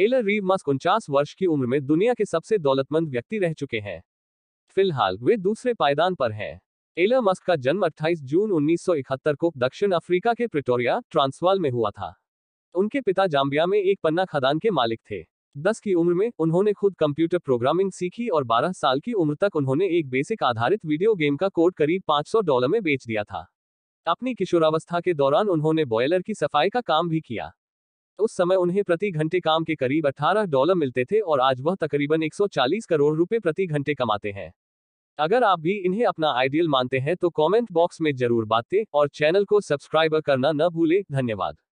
एलर रीव Musk उनचास वर्ष की उम्र में दुनिया के सबसे दौलतमंद व्यक्ति रह चुके हैं फिलहाल वे दूसरे पायदान पर हैं एलन मस्क का जन्म 28 जून 1971 को दक्षिण अफ्रीका के प्रिटोरिया ट्रांसवाल में हुआ था उनके पिता जाम्बिया में एक पन्ना खदान के मालिक थे दस की उम्र में उन्होंने खुद कंप्यूटर प्रोग्रामिंग सीखी और 12 साल की उम्र तक उन्होंने एक बेसिक आधारित वीडियो गेम का कोड करीब 500 डॉलर में बेच दिया था अपनी किशोरावस्था के दौरान उन्होंने बॉयलर की सफाई का काम भी किया उस समय उन्हें प्रति घंटे काम के करीब 18 डॉलर मिलते थे और आज वह तकरीबन 140 करोड़ रुपए प्रति घंटे कमाते हैं अगर आप भी इन्हें अपना आइडियल मानते हैं तो कमेंट बॉक्स में जरूर बातें और चैनल को सब्सक्राइब करना न भूलें धन्यवाद